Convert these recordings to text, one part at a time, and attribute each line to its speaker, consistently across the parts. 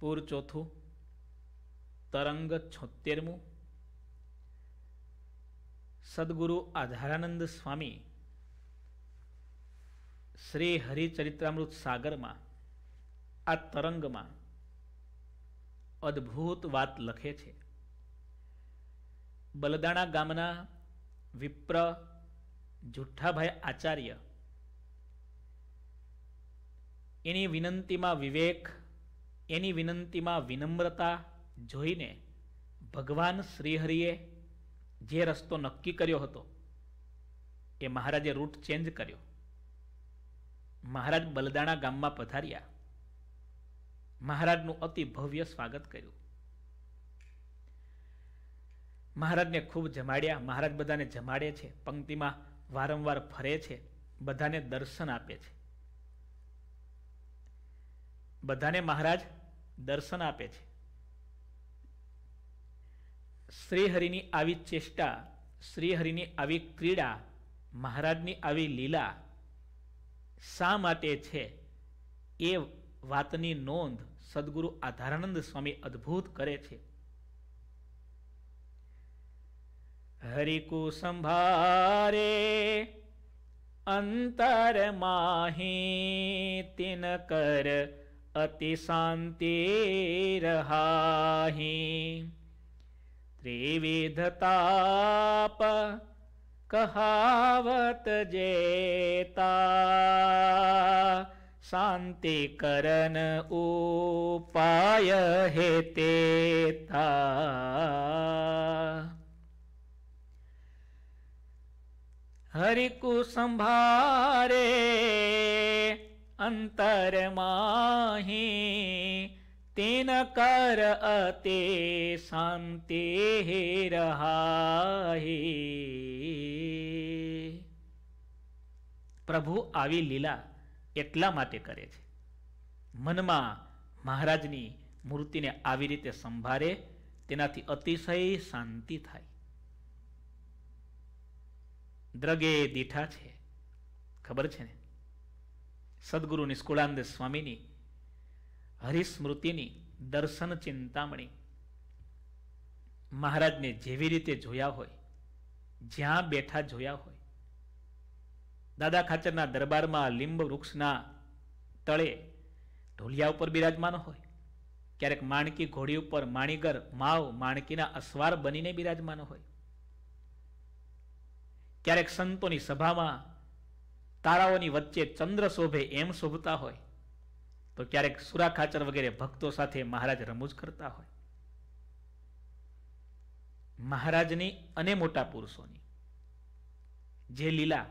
Speaker 1: પૂર ચોથું તરંગ છોતેરમું સદગુરુ આધારાનંદ સ્વામી શ્રી હરિચરિત્રામૃત સાગરમાં આ તરંગમાં અદ્ભુત વાત લખે છે બલદાણા ગામના વિપ્ર જુઠ્ઠાભાઈ આચાર્ય એની વિનંતીમાં વિવેક એની વિનંતીમાં વિનમ્રતા જોઈને ભગવાન શ્રીહરિએ જે રસ્તો નક્કી કર્યો હતો એ મહારાજે રૂટ ચેન્જ કર્યો મહારાજ બલદાણા ગામમાં પધાર્યા મહારાજનું અતિ ભવ્ય સ્વાગત કર્યું મહારાજને ખૂબ જમાડ્યા મહારાજ બધાને જમાડે છે પંક્તિમાં વારંવાર ફરે છે બધાને દર્શન આપે છે બધાને મહારાજ દર્શન આપે છે શ્રીહરિની આવી ચેષ્ટા શ્રીહરિની આવી ક્રીડા મહારાજની આવી લીલા શા માટે છે એ વાતની નોંધ સદગુરુ આધારાનંદ સ્વામી અદ્ભુત કરે છે હરિકુ સંભારે અંતર માહી તિન કર અતિ શાંતિરહાહી ત્રિવિધ તાપ કહાવત જેતા શાંતિ કરન ઉપાય હે તેતા હરિકુ સંભારે અંતર માહી તેન કર અતે શાંતિ રહાહી પ્રભુ આવી લીલા એટલા માટે કરે છે મનમાં મહારાજની મૂર્તિને આવી રીતે સંભાળે તેનાથી અતિશય શાંતિ થાય દ્રગે દીઠા છે ખબર છે ને સદગુરુ નિષ્કુળાનંદ સ્વામીની હરિસ્મૃતિની દર્શન ચિંતામણી મહારાજને જેવી રીતે જોયા હોય જ્યાં બેઠા જોયા હોય દાદા ખાચરના દરબારમાં લીંબ વૃક્ષના તળે ઢોલિયા ઉપર બિરાજમાન હોય ક્યારેક માણકી ઘોડી ઉપર માણીગર માવ માણકીના અસવાર બનીને બિરાજમાન હોય ક્યારેક સંતોની સભામાં તારાઓની વચ્ચે ચંદ્ર શોભે એમ શોભતા હોય તો ક્યારેક સુરાખાચર વગેરે ભક્તો સાથે મહારાજ રમૂજ કરતા હોય મહારાજની અને મોટા પુરુષોની જે લીલા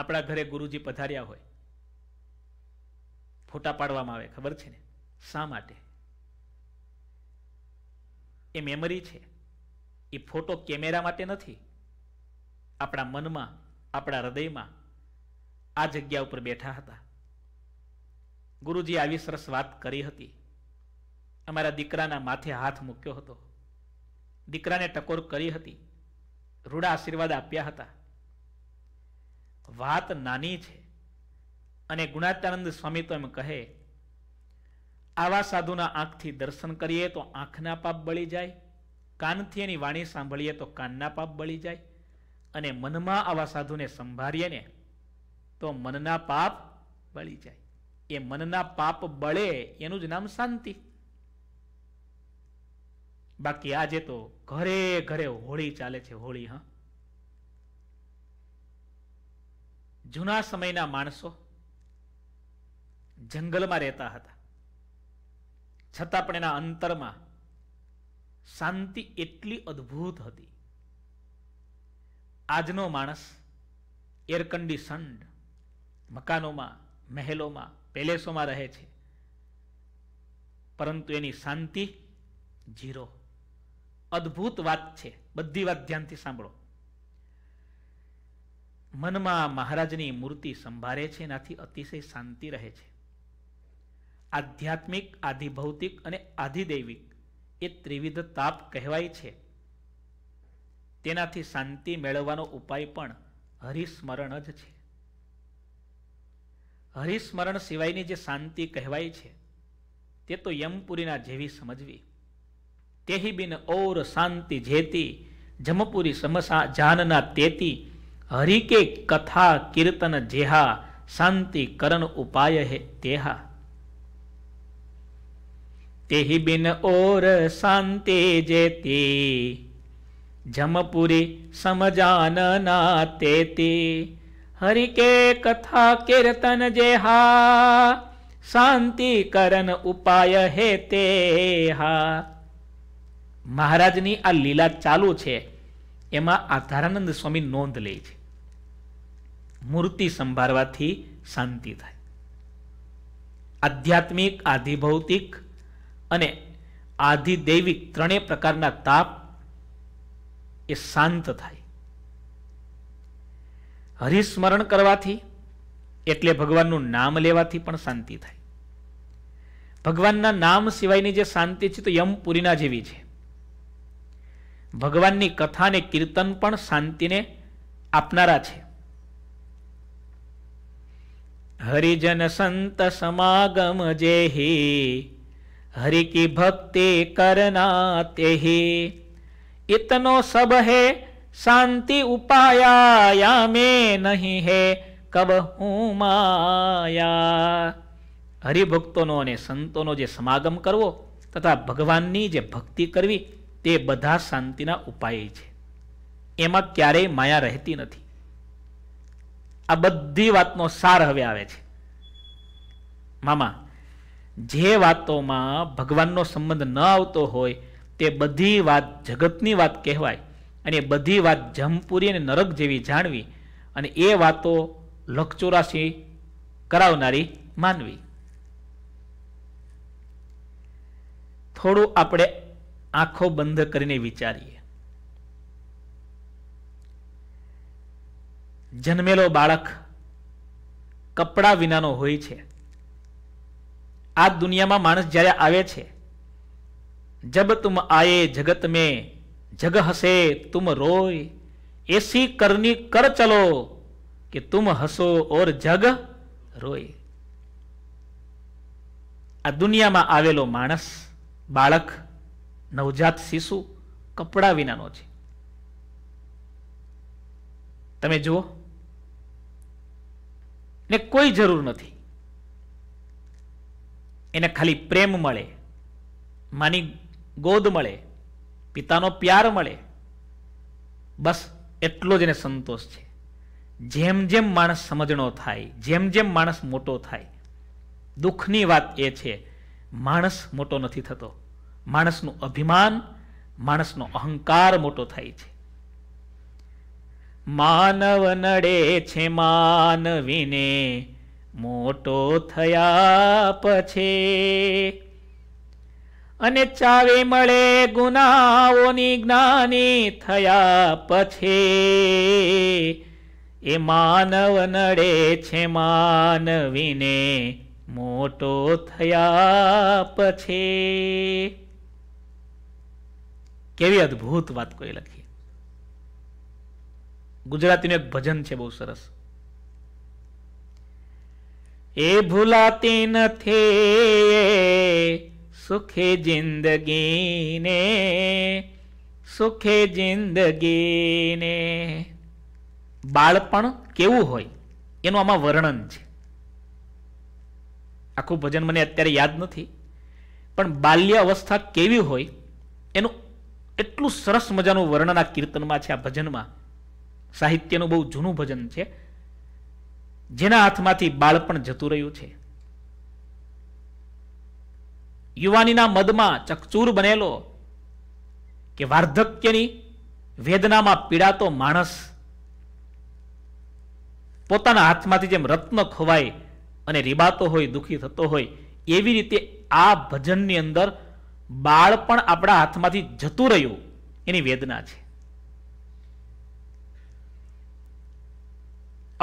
Speaker 1: આપણા ઘરે ગુરુજી પધાર્યા હોય ફોટા પાડવામાં આવે ખબર છે ને શા માટે એ મેમરી છે એ ફોટો કેમેરા માટે નથી આપણા મનમાં આપણા હૃદયમાં આ જગ્યા ઉપર બેઠા હતા ગુરુજી આવી સરસ વાત કરી હતી અમારા દીકરાના માથે હાથ મૂક્યો હતો દીકરાને ટકોર કરી હતી રૂડા આશીર્વાદ આપ્યા હતા વાત નાની છે અને ગુણાત્યાનંદ સ્વામી તો એમ કહે આવા સાધુના આંખથી દર્શન કરીએ તો આંખના પાપ બળી જાય કાનથી એની વાણી સાંભળીએ તો કાનના પાપ બળી જાય અને મનમાં આવા સાધુને સંભાળીએ ને તો મનના પાપ બળી જાય એ મનના પાપ બળે એનું જ નામ શાંતિ બાકી આજે તો ઘરે ઘરે હોળી ચાલે છે હોળી હા જૂના સમયના માણસો જંગલમાં રહેતા હતા છતાં પણ એના અંતરમાં શાંતિ એટલી અદ્ભુત હતી આજનો માણસ એર કન્ડિશન્ડ મકાનોમાં મહેલોમાં પેલેસોમાં રહે છે પરંતુ એની શાંતિ જીરો અદ્ભુત વાત છે બધી વાત ધ્યાનથી સાંભળો મનમાં મહારાજની મૂર્તિ સંભાળે છે એનાથી અતિશય શાંતિ રહે છે આધ્યાત્મિક આધિભૌતિક અને આધિદૈવિક એ ત્રિવિધ તાપ કહેવાય છે તેનાથી શાંતિ મેળવવાનો ઉપાય પણ હરિસ્મરણ જ છે હરિસ્મરણ સિવાયની જે શાંતિ કહેવાય છે તે તો યમપુરીના જેવી સમજવી તેહી બિન ઔર શાંતિ જેતી જમપુરી સમસા જાનના તેતી હરિકે કથા કીર્તન જેહા શાંતિ કરણ ઉપાય હે તેહા તેહી બિન ઓર શાંતિ જેતી જમપુરી સમજાનના તેતી હરિકે કથા કીર્તન જે હા શાંતિકરણ ઉપાય હે તે હા મહારાજની આ લીલા ચાલુ છે એમાં આધારાનંદ સ્વામી નોંધ લે છે મૂર્તિ સંભાળવાથી શાંતિ થાય આધ્યાત્મિક આધિભૌતિક અને આધિદૈવિક ત્રણેય પ્રકારના તાપ એ શાંત થાય હરિસ્મરણ કરવાથી એટલે ભગવાનનું નામ લેવાથી પણ શાંતિ થાય ભગવાનના નામ સિવાયની જે શાંતિ છે તો યમપુરીના જેવી છે ભગવાનની કથા અને કીર્તન પણ શાંતિને આપનારા છે હરિજન સંત સમાગમ જે હરિ કી ભક્તિ કરના તે ઇતનો સબ હે શાંતિ ઉપાયા મે નહીં હે કબ હું માયા હરિભક્તોનો અને સંતોનો જે સમાગમ કરવો તથા ભગવાનની જે ભક્તિ કરવી તે બધા શાંતિના ઉપાય છે એમાં ક્યારેય માયા રહેતી નથી આ બધી વાતનો સાર હવે આવે છે મામા જે વાતોમાં ભગવાનનો સંબંધ ન આવતો હોય તે બધી વાત જગતની વાત કહેવાય અને બધી વાત જમપુરી અને નરક જેવી જાણવી અને એ વાતો લખચોરાશી કરાવનારી માનવી થોડું આપણે આંખો બંધ કરીને વિચારીએ જન્મેલો બાળક કપડા વિનાનો હોય છે આ દુનિયામાં માણસ જ્યારે આવે છે જબ તુમ આયે જગત મેં जग हसे तुम रोय ऐसी करनी કર ચલો કે तुम હસો ઓર જગ રોય આ દુનિયામાં આવેલો માણસ બાળક નવજાત શિશુ કપડા વિનાનો છે તમે જુઓ ને કોઈ જરૂર નથી એને ખાલી પ્રેમ મળે માની ગોદ મળે પિતાનો પ્યાર મળે બસ એટલો જ એને સંતોષ છે જેમ જેમ માણસ સમજણો થાય જેમ જેમ માણસ મોટો થાય દુઃખની વાત એ છે માણસ મોટો નથી થતો માણસનું અભિમાન માણસનો અહંકાર મોટો થાય છે માનવ નડે છે માનવીને મોટો થયા પછી અને ચાવી મળે ગુનાઓની જ્ઞાની થયા પછી એ માનવ નડે છે માનવીને મોટો થયા પછી કેવી અદ્ભુત વાત કોઈ લખી ગુજરાતીનું એક ભજન છે બહુ સરસ એ ભૂલાતી નથી સુખે જિંદગીને સુખે જિંદગીને બાળપણ કેવું હોય એનું આમાં વર્ણન છે આખું ભજન મને અત્યારે યાદ નથી પણ બાલ્ય અવસ્થા કેવી હોય એનું એટલું સરસ મજાનું વર્ણન આ કીર્તનમાં છે આ ભજનમાં સાહિત્યનું બહુ જૂનું ભજન છે જેના હાથમાંથી બાળપણ જતું રહ્યું છે યુવાનીના મદમાં ચકચૂર બનેલો કે વાર્ધક્યની વેદનામાં પીડાતો માણસ પોતાના હાથમાંથી જેમ રત્ન ખોવાય અને રીબાતો હોય દુઃખી થતો હોય એવી રીતે આ ભજનની અંદર બાળ પણ આપણા હાથમાંથી જતું રહ્યું એની વેદના છે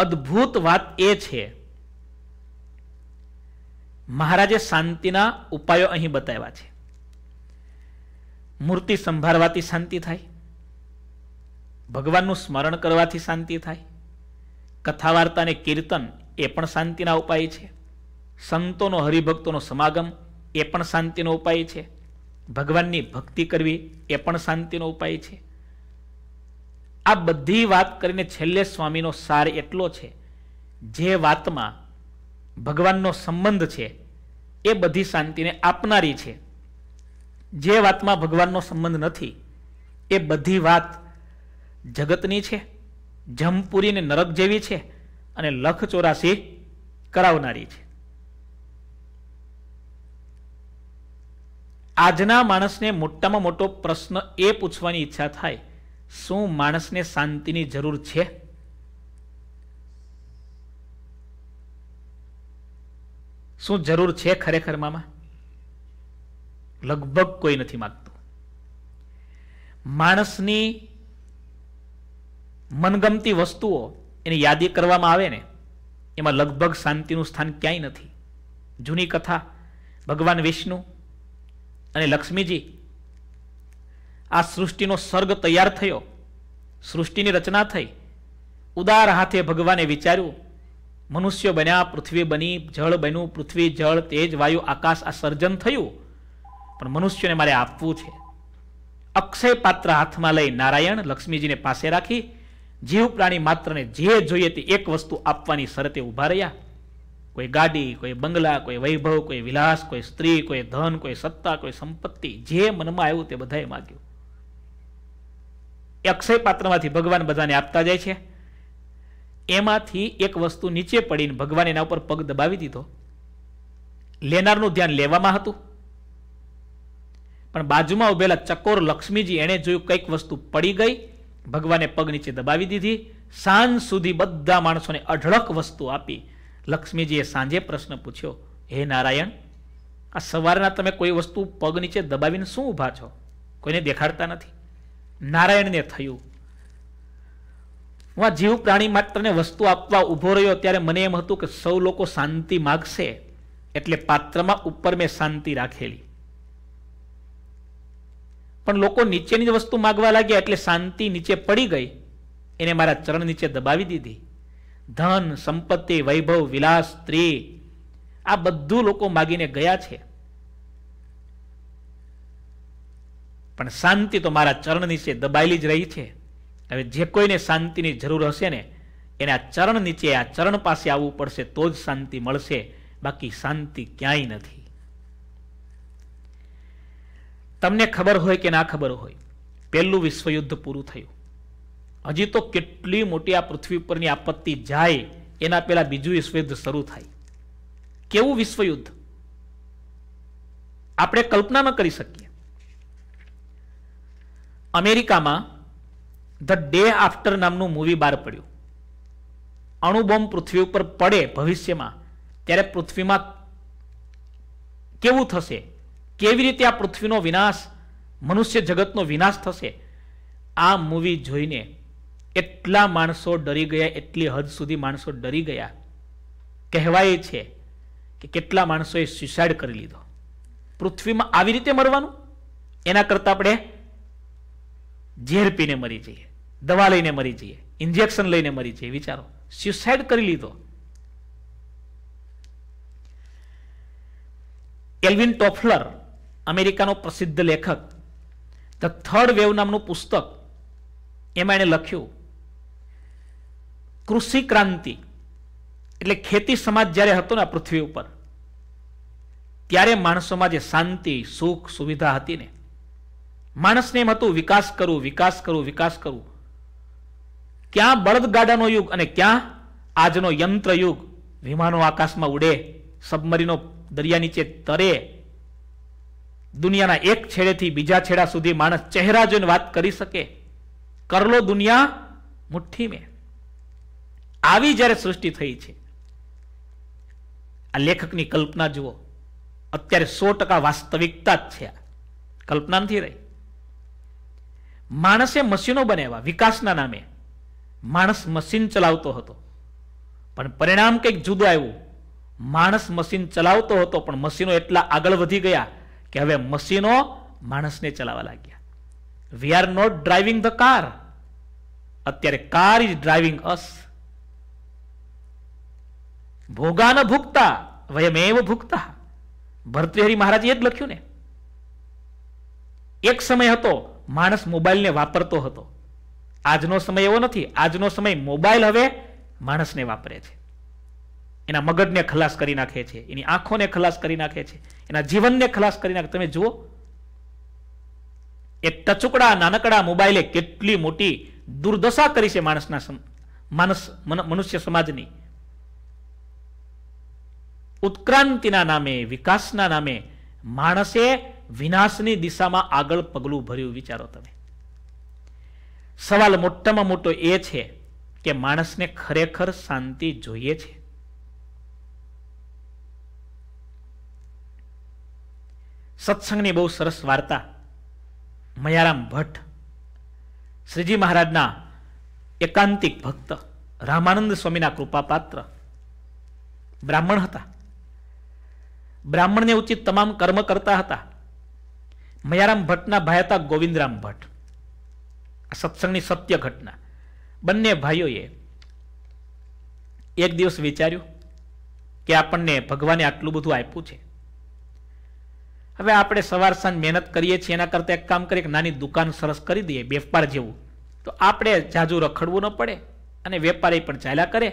Speaker 1: અદ્ભુત વાત એ છે મહારાજે શાંતિના ઉપાયો અહીં બતાવ્યા છે મૂર્તિ સંભાળવાથી શાંતિ થાય ભગવાનનું સ્મરણ કરવાથી શાંતિ થાય કથા વાર્તા અને કીર્તન એ પણ શાંતિના ઉપાય છે સંતોનો હરિભક્તોનો સમાગમ એ પણ શાંતિનો ઉપાય છે ભગવાનની ભક્તિ કરવી એ પણ શાંતિનો ઉપાય છે આ બધી વાત કરીને છેલ્લે સ્વામીનો સાર એટલો છે જે વાતમાં ભગવાનનો સંબંધ છે એ બધી શાંતિને આપનારી છે જે વાતમાં ભગવાનનો સંબંધ નથી એ બધી વાત જગતની છે જમપુરીને નરક જેવી છે અને લખ ચોરાસી કરાવનારી છે આજના માણસને મોટામાં મોટો પ્રશ્ન એ પૂછવાની ઈચ્છા થાય શું માણસને શાંતિની જરૂર છે શું જરૂર છે ખરેખર મામા લગભગ કોઈ નથી માગતું માણસની મનગમતી વસ્તુઓ એની યાદી કરવામાં આવે ને એમાં લગભગ શાંતિનું સ્થાન ક્યાંય નથી જૂની કથા ભગવાન વિષ્ણુ અને લક્ષ્મીજી આ સૃષ્ટિનો સર્ગ તૈયાર થયો સૃષ્ટિની રચના થઈ ઉદાર હાથે ભગવાને વિચાર્યું મનુષ્ય બન્યા પૃથ્વી બની જળ બન્યું પૃથ્વી જળ તેજ વાયુ આકાશ આ સર્જન થયું પણ મનુષ્યને મારે આપવું છે અક્ષય પાત્ર હાથમાં લઈ નારાયણ લક્ષ્મીજીને પાસે રાખી જીવ પ્રાણી માત્રને જે જોઈએ તે એક વસ્તુ આપવાની શરતે ઊભા રહ્યા કોઈ ગાડી કોઈ બંગલા કોઈ વૈભવ કોઈ વિલાસ કોઈ સ્ત્રી કોઈ ધન કોઈ સત્તા કોઈ સંપત્તિ જે મનમાં આવ્યું તે બધાએ માગ્યું અક્ષય પાત્રમાંથી ભગવાન બધાને આપતા જાય છે એમાંથી એક વસ્તુ નીચે પડીને ભગવાન એના ઉપર પગ દબાવી દીધો લેનારનું ધ્યાન લેવામાં હતું પણ બાજુમાં ઉભેલા ચકોર લક્ષ્મીજી એણે જોયું કંઈક વસ્તુ પડી ગઈ ભગવાને પગ નીચે દબાવી દીધી સાંજ સુધી બધા માણસોને અઢળક વસ્તુ આપી લક્ષ્મીજીએ સાંજે પ્રશ્ન પૂછ્યો હે નારાયણ આ સવારના તમે કોઈ વસ્તુ પગ નીચે દબાવીને શું ઊભા છો કોઈને દેખાડતા નથી નારાયણને થયું હું આ જીવ પ્રાણી માત્રને વસ્તુ આપવા ઊભો રહ્યો ત્યારે મને એમ હતું કે સૌ લોકો શાંતિ માગશે એટલે પાત્રમાં ઉપર મેં શાંતિ રાખેલી પણ લોકો નીચેની જ વસ્તુ માગવા લાગ્યા એટલે શાંતિ નીચે પડી ગઈ એને મારા ચરણ નીચે દબાવી દીધી ધન સંપત્તિ વૈભવ વિલાસ સ્ત્રી આ બધું લોકો માગીને ગયા છે પણ શાંતિ તો મારા ચરણ નીચે દબાયેલી જ રહી છે હવે જે કોઈને શાંતિની જરૂર હશે ને એને આ ચરણ નીચે આ ચરણ પાસે આવવું પડશે તો જ શાંતિ મળશે બાકી શાંતિ ક્યાંય નથી તમને ખબર હોય કે ના ખબર હોય પહેલું વિશ્વયુદ્ધ પૂરું થયું હજી તો કેટલી મોટી આ પૃથ્વી ઉપરની આપત્તિ જાય એના પહેલા બીજું વિશ્વયુદ્ધ શરૂ થાય કેવું વિશ્વયુદ્ધ આપણે કલ્પના ન કરી શકીએ અમેરિકામાં ધ ડે આફ્ટર નામનું મૂવી બહાર પડ્યું અણુબોમ્બ પૃથ્વી ઉપર પડે ભવિષ્યમાં ત્યારે પૃથ્વીમાં કેવું થશે કેવી રીતે આ પૃથ્વીનો વિનાશ મનુષ્ય જગતનો વિનાશ થશે આ મૂવી જોઈને એટલા માણસો ડરી ગયા એટલી હદ સુધી માણસો ડરી ગયા કહેવાય છે કે કેટલા માણસોએ સુસાઇડ કરી લીધો પૃથ્વીમાં આવી રીતે મરવાનું એના કરતાં આપણે ઝેર પીને મરી જઈએ દવા લઈને મરી જઈએ ઇન્જેક્શન લઈને મરી જઈએ વિચારો સ્યુસાઇડ કરી લીધો એલ્વિન ટોફલર અમેરિકાનો પ્રસિદ્ધ લેખક ધ થર્ડ વેવ નામનું પુસ્તક એમાં એણે લખ્યું કૃષિ ક્રાંતિ એટલે ખેતી સમાજ જ્યારે હતો ને આ પૃથ્વી ઉપર ત્યારે માણસોમાં જે શાંતિ સુખ સુવિધા હતી ને માણસને એમ હતું વિકાસ કરું વિકાસ કરું વિકાસ કરું ક્યાં બળદગાડાનો યુગ અને ક્યાં આજનો યંત્ર યુગ વિમાનો આકાશમાં ઉડે સબમરીનો દરિયા નીચે તરે દુનિયાના એક છેડેથી બીજા છેડા સુધી માણસ ચહેરા જોઈને વાત કરી શકે કરલો દુનિયા મુઠ્ઠી મેં આવી જ્યારે સૃષ્ટિ થઈ છે આ લેખકની કલ્પના જુઓ અત્યારે સો ટકા વાસ્તવિકતા જ છે કલ્પના નથી રહી માણસે મશીનો બનાવ્યા વિકાસના નામે માણસ મશીન ચલાવતો હતો પણ પરિણામ કંઈક જુદું આવ્યું માણસ મશીન ચલાવતો હતો પણ મશીનો એટલા આગળ વધી ગયા કે હવે મશીનો માણસને ચલાવવા લાગ્યા we are not driving the car અત્યારે કાર ઇઝ ડ્રાઇવિંગ અસ ભોગાન ભૂખતા વયમેવ ભૂખતા ભરતૃહરી મહારાજે જ લખ્યું ને એક સમય હતો માણસ મોબાઈલને વાપરતો હતો આજનો સમય એવો નથી આજનો સમય મોબાઈલ હવે માણસને વાપરે છે એના મગજને ખલાસ કરી નાખે છે એની આંખોને ખલાસ કરી નાખે છે એના જીવનને ખલાસ કરી નાખે તમે જુઓ એ ટચુકડા નાનકડા મોબાઈલે કેટલી મોટી દુર્દશા કરી છે માણસના માણસ મનુષ્ય સમાજની ઉત્ક્રાંતિના નામે વિકાસના નામે માણસે વિનાશની દિશામાં આગળ પગલું ભર્યું વિચારો તમે સવાલ મોટામાં મોટો એ છે કે માણસને ખરેખર શાંતિ જોઈએ છે સત્સંગની બહુ સરસ વાર્તા મયારામ ભટ્ટ શ્રીજી મહારાજના એકાંતિક ભક્ત રામાનંદ સ્વામીના કૃપાપાત્ર બ્રાહ્મણ હતા બ્રાહ્મણને ઉચિત તમામ કર્મ કરતા હતા મયારામ ભટ્ટના ભાઈ હતા ગોવિંદરામ ભટ્ટ આ સત્સંગની સત્ય ઘટના બંને ભાઈઓએ એક દિવસ વિચાર્યું કે આપણને ભગવાને આટલું બધું આપ્યું છે હવે આપણે સવાર સાંજ મહેનત કરીએ છીએ એના કરતા એક કામ કરીએ કે નાની દુકાન સરસ કરી દઈએ વેપાર જેવું તો આપણે જાજુ રખડવું ન પડે અને વેપારી પણ ચાલ્યા કરે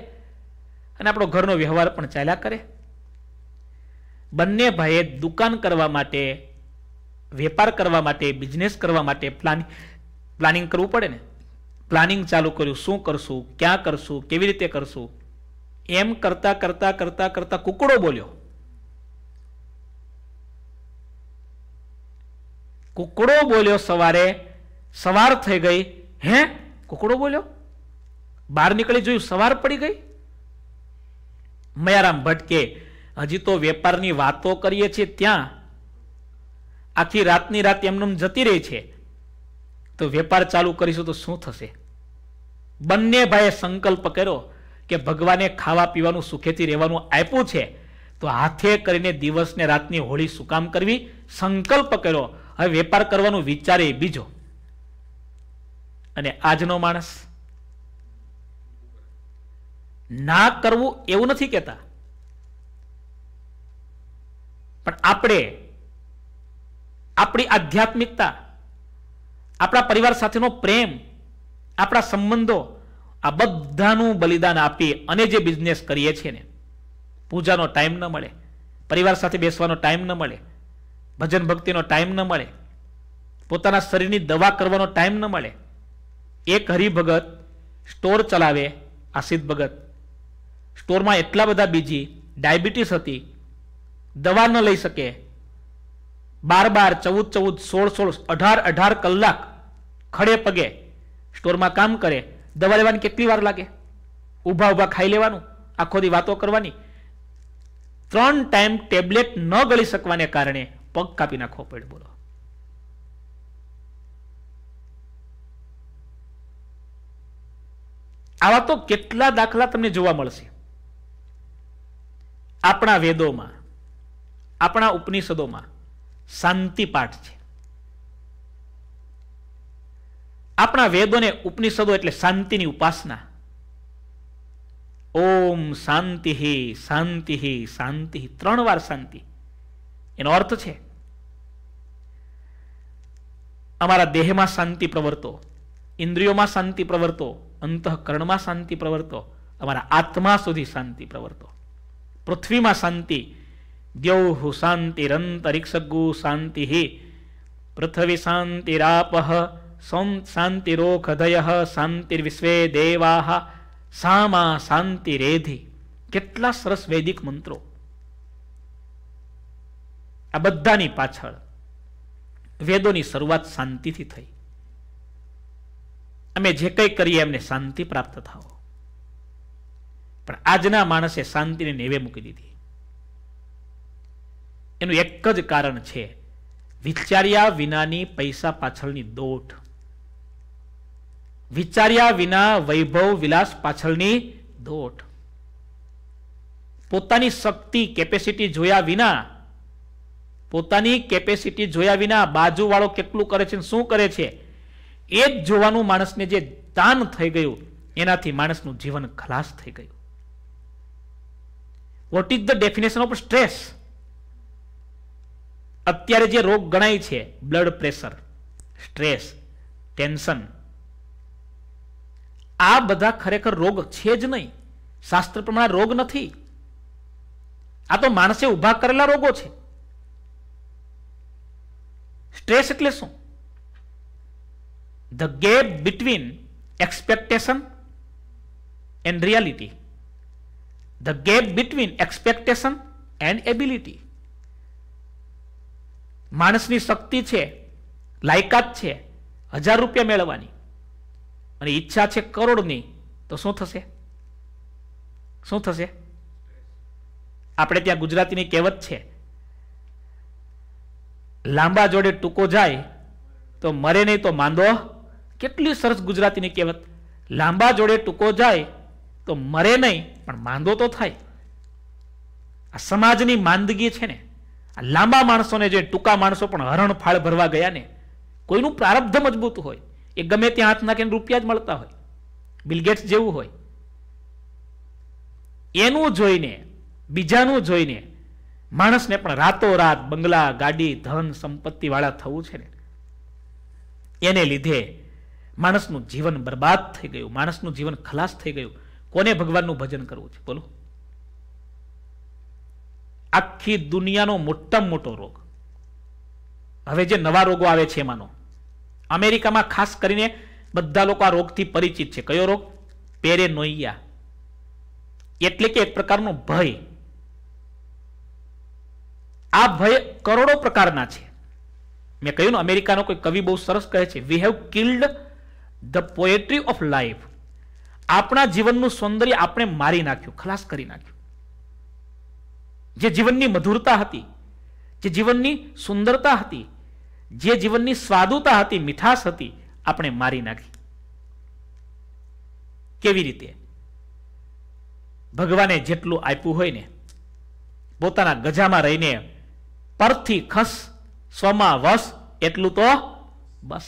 Speaker 1: અને આપણો ઘરનો વ્યવહાર પણ ચાલ્યા કરે બંને ભાઈએ દુકાન કરવા માટે વેપાર કરવા માટે બિઝનેસ કરવા માટે પ્લાન પ્લાનિંગ કરવું પડે ને પ્લાનિંગ ચાલુ કર્યું શું કરશું ક્યાં કરશું કેવી રીતે કરશું એમ કરતા કરતા કરતા કરતા કુકડો બોલ્યો કુકડો બોલ્યો સવારે સવાર થઈ ગઈ હે કુકડો બોલ્યો બહાર નીકળી જોયું સવાર પડી ગઈ મયારામ ભટકે હજી તો વેપારની વાતો કરીએ છીએ ત્યાં આખી રાતની રાત એમને જતી રહી છે તો વેપાર ચાલુ કરીશું તો શું થશે બંને ભાઈએ સંકલ્પ કર્યો કે ભગવાને ખાવા પીવાનું સુખેથી રહેવાનું આપ્યું છે તો હાથે કરીને દિવસ ને રાતની હોળી સુકામ કરવી સંકલ્પ કર્યો હવે વેપાર કરવાનું વિચારે બીજો અને આજનો માણસ ના કરવું એવું નથી કહેતા પણ આપણે આપણી આધ્યાત્મિકતા આપણા પરિવાર સાથેનો પ્રેમ આપણા સંબંધો આ બધાનું બલિદાન આપી અને જે બિઝનેસ કરીએ છીએ ને પૂજાનો ટાઈમ ન મળે પરિવાર સાથે બેસવાનો ટાઈમ ન મળે ભજન ભક્તિનો ટાઈમ ન મળે પોતાના શરીરની દવા કરવાનો ટાઈમ ન મળે એક હરિભગત સ્ટોર ચલાવે આસિદ ભગત સ્ટોરમાં એટલા બધા બીજી ડાયાબિટીસ હતી દવા ન લઈ શકે બાર બાર ચૌદ ચૌદ સોળ સોળ અઢાર અઢાર કલાક ખડે પગે સ્ટોરમાં કામ કરે દવા લેવાની કેટલી વાર લાગે ઊભા ઊભા ખાઈ લેવાનું આખો દી વાતો કરવાની ત્રણ ટાઈમ ટેબ્લેટ ન ગળી શકવાને કારણે પગ કાપી નાખવો પડે બોલો આવા તો કેટલા દાખલા તમને જોવા મળશે આપણા વેદોમાં આપણા ઉપનિષદોમાં શાંતિ પાઠ છે આપણા વેદોને ઉપનિષદો એટલે શાંતિની ઉપાસના ઓમ શાંતિ શાંતિ શાંતિ ત્રણ વાર શાંતિ એનો અર્થ છે અમારા દેહમાં શાંતિ પ્રવર્તો ઇન્દ્રિયોમાં શાંતિ પ્રવર્તો અંતઃકરણમાં શાંતિ પ્રવર્તો અમારા આત્મા સુધી શાંતિ પ્રવર્તો પૃથ્વીમાં શાંતિ દ્યૌ શાંતિરંતરિક્ષગુ શાંતિ પૃથ્વી શાંતિરાપ શાંતિરોખદય શાંતિર્વિશ્વે દેવા સામા શાંતિરેધિ કેટલા સરસ વૈદિક મંત્રો આ બધાની પાછળ વેદોની શરૂઆત શાંતિથી થઈ અમે જે કંઈ કરીએ એમને શાંતિ પ્રાપ્ત થાઓ પણ આજના માણસે શાંતિને નેવે મૂકી દીધી એનું એક જ કારણ છે વિચાર્યા વિનાની પૈસા પાછળની દોટ વિચાર્યા વિના વૈભવ વિલાસ પાછળની દોટ પોતાની શક્તિ કેપેસિટી જોયા વિના પોતાની કેપેસિટી જોયા વિના બાજુવાળો કેટલું કરે છે શું કરે છે એ જ જોવાનું માણસને જે દાન થઈ ગયું એનાથી માણસનું જીવન ખલાસ થઈ ગયું what is the definition of stress અત્યારે જે રોગ ગણાય છે બ્લડ પ્રેશર સ્ટ્રેસ ટેન્શન આ બધા ખરેખર રોગ છે જ નહીં શાસ્ત્ર પ્રમાણે રોગ નથી આ તો માણસે ઊભા કરેલા રોગો છે સ્ટ્રેસ એટલે શું the gap between expectation and reality the gap between expectation and ability માણસની શક્તિ છે લાયકાત છે હજાર રૂપિયા મેળવવાની અને ઈચ્છા છે કરોડની તો શું થશે શું થશે આપણે ત્યાં ગુજરાતીની કહેવત છે લાંબા જોડે ટૂંકો જાય તો મરે નહીં તો માંદો કેટલી સરસ ગુજરાતીની કહેવત લાંબા જોડે ટૂંકો જાય તો મરે નહીં પણ માંદો તો થાય આ સમાજની માંદગી છે ને લાંબા માણસોને જે ટૂંકા માણસો પણ ફાળ ભરવા ગયા ને કોઈનું પ્રારબ્ધ મજબૂત હોય એ ગમે ત્યાં હાથ નાખીને રૂપિયા જ મળતા હોય બિલગેટ્સ જેવું હોય એનું જોઈને બીજાનું જોઈને માણસને પણ રાતોરાત બંગલા ગાડી ધન સંપત્તિ વાળા થવું છે ને એને લીધે માણસનું જીવન બરબાદ થઈ ગયું માણસનું જીવન ખલાસ થઈ ગયું કોને ભગવાનનું ભજન કરવું છે બોલો આખી દુનિયાનો મોટામાં મોટો રોગ હવે જે નવા રોગો આવે છે એમાંનો અમેરિકામાં ખાસ કરીને બધા લોકો આ રોગથી પરિચિત છે કયો રોગ પેરેનોઈયા એટલે કે એક પ્રકારનો ભય આ ભય કરોડો પ્રકારના છે મેં કહ્યું અમેરિકાનો કોઈ કવિ બહુ સરસ કહે છે we have killed the poetry of life આપણા જીવનનું સૌંદર્ય આપણે મારી નાખ્યું ખલાસ કરી નાખ્યું જે જીવનની મધુરતા હતી જે જીવનની સુંદરતા હતી જે જીવનની સ્વાદુતા હતી મીઠાશ હતી આપણે મારી નાખી કેવી રીતે ભગવાને જેટલું આપ્યું હોય ને પોતાના ગજામાં રહીને પરથી ખસ સ્વમાં વસ એટલું તો બસ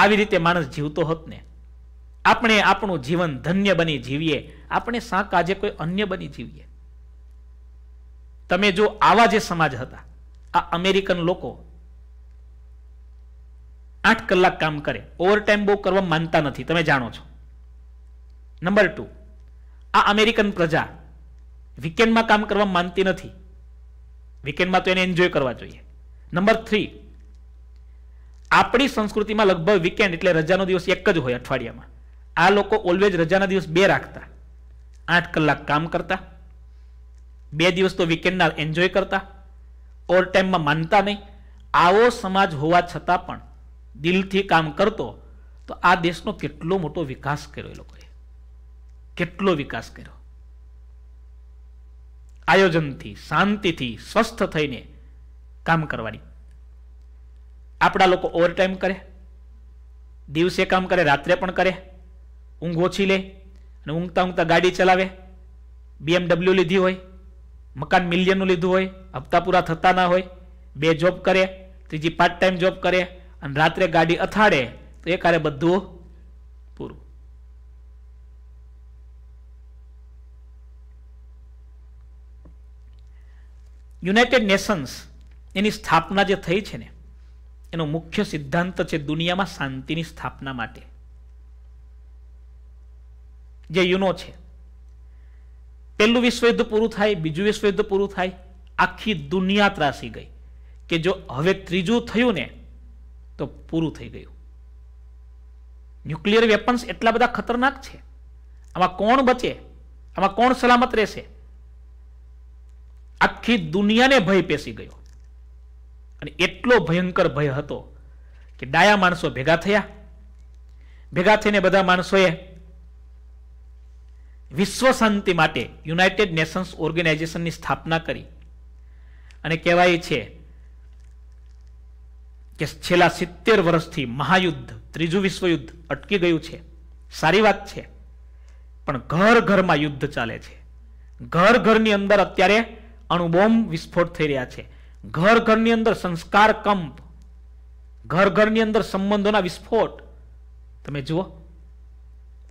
Speaker 1: આવી રીતે માણસ જીવતો હોત ને આપણે આપણું જીવન ધન્ય બની જીવીએ આપણે સાંક આજે કોઈ અન્ય બની જીવીએ તમે જો આવા જે સમાજ હતા આ અમેરિકન લોકો આઠ કલાક કામ કરે ઓવરટાઈમ બહુ કરવા માનતા નથી તમે જાણો છો નંબર ટુ આ અમેરિકન પ્રજા વીકેન્ડમાં કામ કરવા માનતી નથી વીકેન્ડમાં તો એને એન્જોય કરવા જોઈએ નંબર થ્રી આપણી સંસ્કૃતિમાં લગભગ વીકેન્ડ એટલે રજાનો દિવસ એક જ હોય અઠવાડિયામાં આ લોકો ઓલવેજ રજાના દિવસ બે રાખતા આઠ કલાક કામ કરતા બે દિવસ તો વીકેન્ડના એન્જોય કરતા ઓવર ટાઈમમાં માનતા નહીં આવો સમાજ હોવા છતાં પણ દિલથી કામ કરતો તો આ દેશનો કેટલો મોટો વિકાસ કર્યો એ લોકોએ કેટલો વિકાસ કર્યો આયોજનથી શાંતિથી સ્વસ્થ થઈને કામ કરવાની આપણા લોકો ઓવરટાઈમ કરે દિવસે કામ કરે રાત્રે પણ કરે ઊંઘ ઓછી લે અને ઊંઘતા ઊંઘતા ગાડી ચલાવે બીએમડબલ્યુ લીધી હોય મકાન મિલિયનનું લીધું હોય હપ્તા પૂરા થતા ના હોય બે જોબ કરે ત્રીજી પાર્ટ ટાઈમ જોબ કરે અને રાત્રે ગાડી અથાડે તો એ કારે બધું પૂરું યુનાઇટેડ નેશન્સ એની સ્થાપના જે થઈ છે ને એનો મુખ્ય સિદ્ધાંત છે દુનિયામાં શાંતિની સ્થાપના માટે જે યુનો છે પહેલું વિશ્વયુદ્ધ પૂરું થાય બીજું વિશ્વયુદ્ધ પૂરું થાય આખી દુનિયા ત્રાસી ગઈ કે જો હવે ત્રીજું થયું ને તો પૂરું થઈ ગયું ન્યુક્લિયર વેપન્સ એટલા બધા ખતરનાક છે આમાં કોણ બચે આમાં કોણ સલામત રહેશે આખી દુનિયાને ભય પેસી ગયો અને એટલો ભયંકર ભય હતો કે ડાયા માણસો ભેગા થયા ભેગા થઈને બધા માણસોએ વિશ્વ શાંતિ માટે યુનાઇટેડ નેશન્સ ઓર્ગેનાઇઝેશનની સ્થાપના કરી અને કહેવાય છે કે છેલ્લા સિત્તેર વર્ષથી મહાયુદ્ધ ત્રીજું વિશ્વયુદ્ધ અટકી ગયું છે સારી વાત છે પણ ઘર ઘરમાં યુદ્ધ ચાલે છે ઘર ઘરની અંદર અત્યારે અણુબોમ્બ વિસ્ફોટ થઈ રહ્યા છે ઘર ઘરની અંદર સંસ્કાર કંપ ઘર ઘરની અંદર સંબંધોના વિસ્ફોટ તમે જુઓ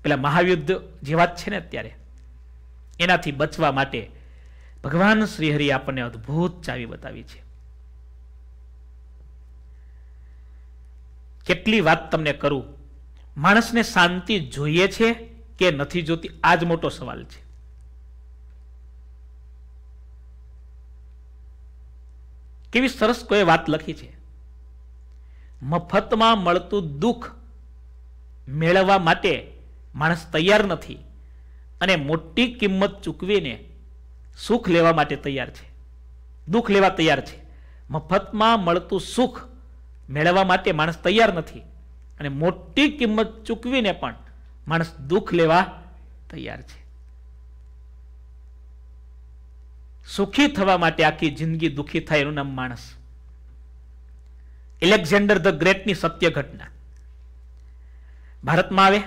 Speaker 1: પેલા મહાયુદ્ધ જેવા જ છે ને અત્યારે એનાથી બચવા માટે ભગવાન શ્રીહરિ આપણને અદ્ભુત ચાવી બતાવી છે કેટલી વાત તમને કરું માણસને શાંતિ જોઈએ છે કે નથી જોતી આ જ મોટો સવાલ છે કેવી સરસ કોઈ વાત લખી છે મફતમાં મળતું દુઃખ મેળવવા માટે માણસ તૈયાર નથી અને મોટી કિંમત ચૂકવીને સુખ લેવા માટે તૈયાર છે દુઃખ લેવા તૈયાર છે મફતમાં મળતું સુખ મેળવવા માટે માણસ તૈયાર નથી અને મોટી કિંમત ચૂકવીને પણ માણસ દુઃખ લેવા તૈયાર છે સુખી થવા માટે આખી જિંદગી દુઃખી થાય એનું નામ માણસ એલેક્ઝેન્ડર ધ ગ્રેટની સત્ય ઘટના ભારતમાં આવે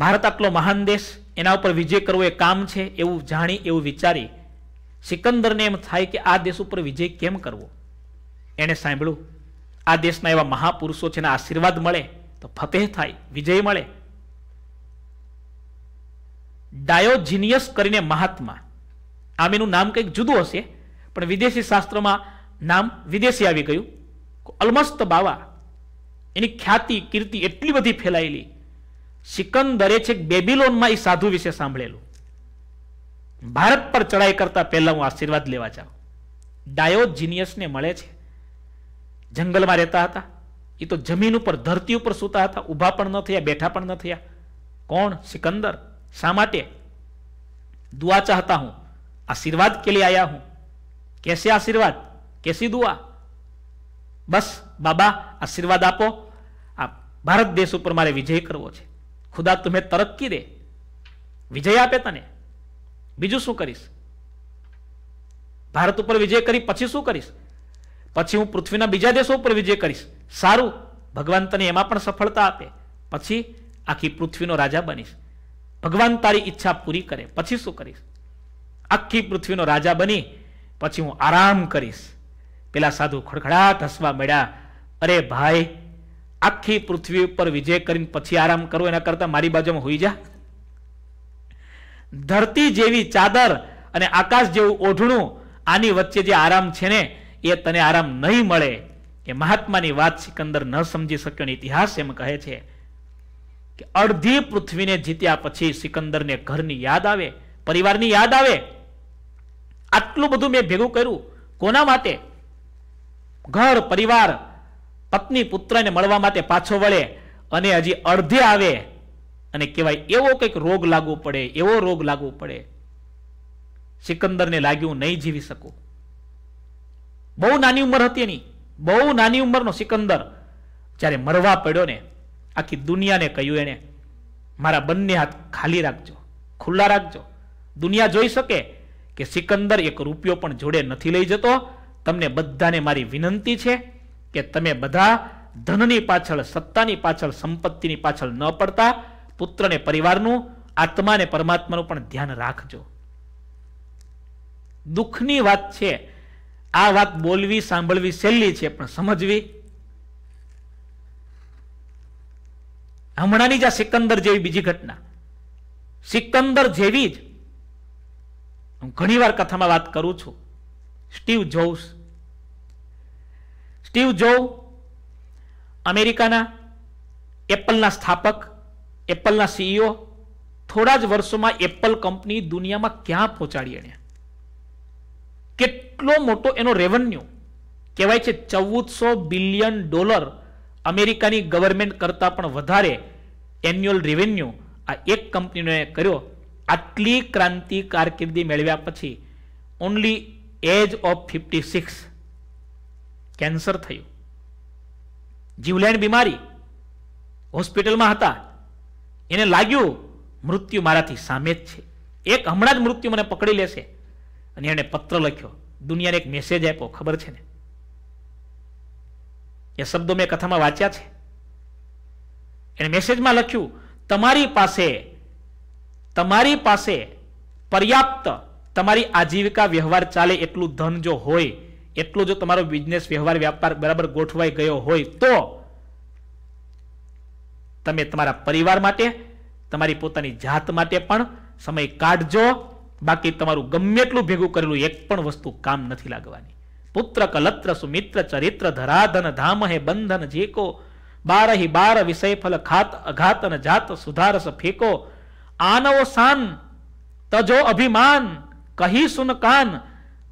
Speaker 1: ભારત આટલો મહાન દેશ એના ઉપર વિજય કરવો એ કામ છે એવું જાણી એવું વિચારી સિકંદરને એમ થાય કે આ દેશ ઉપર વિજય કેમ કરવો એણે સાંભળ્યું આ દેશના એવા મહાપુરુષો છે આશીર્વાદ મળે તો ફતેહ થાય વિજય મળે ડાયોજિનિયસ કરીને મહાત્મા આમ એનું નામ કંઈક જુદું હશે પણ વિદેશી શાસ્ત્રમાં નામ વિદેશી આવી ગયું અલમસ્ત બાવા એની ખ્યાતિ કીર્તિ એટલી બધી ફેલાયેલી સિકંદરે છેક બેબીલોનમાં એ સાધુ વિશે સાંભળેલું ભારત પર ચડાઈ કરતા પહેલા હું આશીર્વાદ લેવા જાઉં ડાયોજીનિયસને મળે છે જંગલમાં રહેતા હતા એ તો જમીન ઉપર ધરતી ઉપર સૂતા હતા ઊભા પણ ન થયા બેઠા પણ ન થયા કોણ સિકંદર શા માટે દુઆ ચાહતા હું આશીર્વાદ કે લે આયા હું કેસે આશીર્વાદ કેસી દુઆ બસ બાબા આશીર્વાદ આપો આ ભારત દેશ ઉપર મારે વિજય કરવો છે ખુદા તમે તરક્કી દે વિજય આપે તને બીજું શું કરીશ ભારત ઉપર વિજય કરી પછી શું કરીશ પછી હું પૃથ્વીના બીજા દેશો ઉપર વિજય કરીશ સારું ભગવાન તને એમાં પણ સફળતા આપે પછી આખી પૃથ્વીનો રાજા બનીશ ભગવાન તારી ઈચ્છા પૂરી કરે પછી શું કરીશ આખી પૃથ્વીનો રાજા બની પછી હું આરામ કરીશ પેલા સાધુ ખડખડાટ હસવા મળ્યા અરે ભાઈ આખી પૃથ્વી ઉપર વિજય કરીને પછી આરામ કરવો એના કરતાં મારી બાજુમાં હોઈ જા ધરતી જેવી ચાદર અને આકાશ જેવું ઓઢણું આની વચ્ચે જે આરામ છે ને એ તને આરામ નહીં મળે એ મહાત્માની વાત સિકંદર ન સમજી શક્યો ઇતિહાસ એમ કહે છે કે અડધી પૃથ્વીને જીત્યા પછી સિકંદરને ઘરની યાદ આવે પરિવારની યાદ આવે આટલું બધું મેં ભેગું કર્યું કોના માટે ઘર પરિવાર પત્ની પુત્રને મળવા માટે પાછો વળે અને હજી અડધે આવે અને કહેવાય એવો કંઈક રોગ લાગુ પડે એવો રોગ લાગુ પડે સિકંદરને લાગ્યું નહીં જીવી શકું બહુ નાની ઉંમર હતી એની બહુ નાની ઉંમરનો સિકંદર જ્યારે મરવા પડ્યો ને આખી દુનિયાને કહ્યું એણે મારા બંને હાથ ખાલી રાખજો ખુલ્લા રાખજો દુનિયા જોઈ શકે કે સિકંદર એક રૂપિયો પણ જોડે નથી લઈ જતો તમને બધાને મારી વિનંતી છે કે તમે બધા ધનની પાછળ સત્તાની પાછળ સંપત્તિની પાછળ ન પડતા પુત્રને પરિવારનું આત્માને પરમાત્માનું પણ ધ્યાન રાખજો દુઃખની વાત છે આ વાત બોલવી સાંભળવી સહેલી છે પણ સમજવી હમણાંની જ આ સિકંદર જેવી બીજી ઘટના સિકંદર જેવી જ હું ઘણીવાર કથામાં વાત કરું છું સ્ટીવ જોસ સ્ટીવ જોવ અમેરિકાના એપલના સ્થાપક એપલના સીઈઓ થોડા જ વર્ષોમાં એપલ કંપની દુનિયામાં ક્યાં પહોંચાડી એણે કેટલો મોટો એનો રેવન્યુ કહેવાય છે ચૌદસો બિલિયન ડોલર અમેરિકાની ગવર્મેન્ટ કરતાં પણ વધારે એન્યુઅલ રેવન્યુ આ એક કંપનીને કર્યો આટલી ક્રાંતિ કારકિર્દી મેળવ્યા પછી only age of fifty six cancer થયું જીવલેણ બીમારી હોસ્પિટલમાં હતા એને લાગ્યું મૃત્યુ મારાથી સામે જ છે એક હમણાં જ મૃત્યુ મને પકડી લેશે અને એણે પત્ર લખ્યો દુનિયાને એક મેસેજ આપ્યો ખબર છે ને એ શબ્દો મેં કથામાં વાંચ્યા છે એણે મેસેજમાં લખ્યું તમારી પાસે તમારી પાસે પર્યાપ્ત તમારી આજીવિકા વ્યવહાર ચાલે એટલું ધન જો હોય એટલો જો તમારો બિઝનેસ વ્યવહાર વ્યાપાર બરાબર ગોઠવાઈ ગયો હોય તો તમે તમારા પરિવાર માટે તમારી પોતાની જાત માટે પણ સમય કાઢજો બાકી તમારું ગમે એટલું ભેગું કરેલું એક પણ વસ્તુ કામ નથી લાગવાની પુત્ર કલત્ર સુમિત્ર ચરિત્ર ધરાધન ધામ હે બંધન જેકો બાર હિ બાર વિષય ફલ ખાત અઘાતન જાત સુધારસ ફેકો આનવો સાન તજો અભિમાન કહી સુન કાન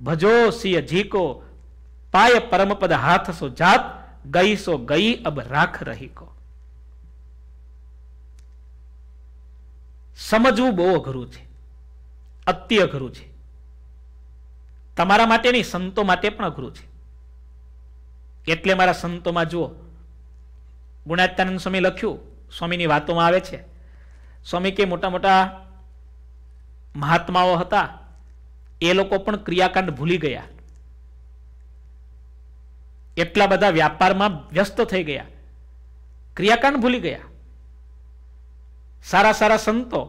Speaker 1: ભજો સિય જીકો પાય પરમપદ હાથ સો જાત ગઈ સો ગઈ અબ રાખ રહી કો સમજવું બહુ અઘરું છે અતિ અઘરું છે તમારા માટે નહીં સંતો માટે પણ અઘરું છે એટલે મારા સંતોમાં જુઓ ગુણાત્યાનંદ સ્વામી લખ્યું સ્વામીની વાતોમાં આવે છે સ્વામી કે મોટા મોટા મહાત્માઓ હતા એ લોકો પણ ક્રિયાકાંડ ભૂલી ગયા એટલા બધા વ્યાપારમાં વ્યસ્ત થઈ ગયા ક્રિયાકાંડ ભૂલી ગયા સારા સારા સંતો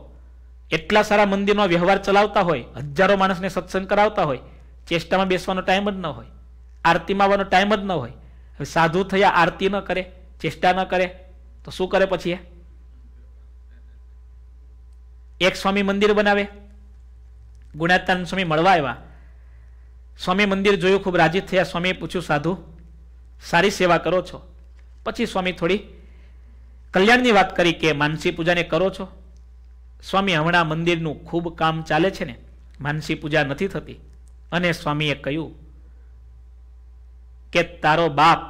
Speaker 1: એટલા સારા મંદિરનો વ્યવહાર ચલાવતા હોય હજારો માણસને સત્સંગ કરાવતા હોય ચેષ્ટામાં બેસવાનો ટાઈમ જ ન હોય આરતીમાં આવવાનો ટાઈમ જ ન હોય હવે સાધુ થયા આરતી ન કરે ચેષ્ટા ન કરે તો શું કરે પછી એક સ્વામી મંદિર બનાવે ગુણાતાન સ્વામી મળવા આવ્યા સ્વામી મંદિર જોયું ખૂબ રાજી થયા સ્વામીએ પૂછ્યું સાધુ સારી સેવા કરો છો પછી સ્વામી થોડી કલ્યાણની વાત કરી કે માનસી પૂજાને કરો છો સ્વામી હમણાં મંદિરનું ખૂબ કામ ચાલે છે ને માનસી પૂજા નથી થતી અને સ્વામીએ કહ્યું કે તારો બાપ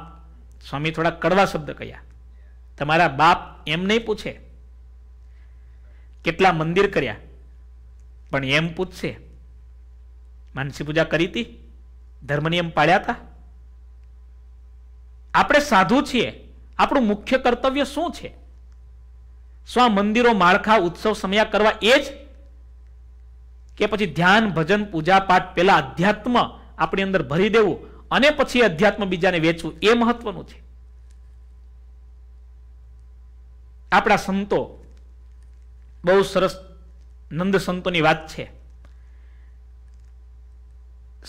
Speaker 1: સ્વામી થોડા કડવા શબ્દ કહ્યા તમારા બાપ એમ નહીં પૂછે કેટલા મંદિર કર્યા પણ એમ પૂછશે માનસી પૂજા કરી હતી ધર્મનિયમ પાળ્યા હતા આપણે સાધુ છીએ આપણું મુખ્ય કર્તવ્ય શું છે શું આ મંદિરો માળખા ઉત્સવ સમયા કરવા એ જ કે પછી ધ્યાન ભજન પૂજા પાઠ પહેલા અધ્યાત્મ આપણી અંદર ભરી દેવું અને પછી અધ્યાત્મ બીજાને વેચવું એ મહત્વનું છે આપણા સંતો બહુ સરસ નંદ સંતોની વાત છે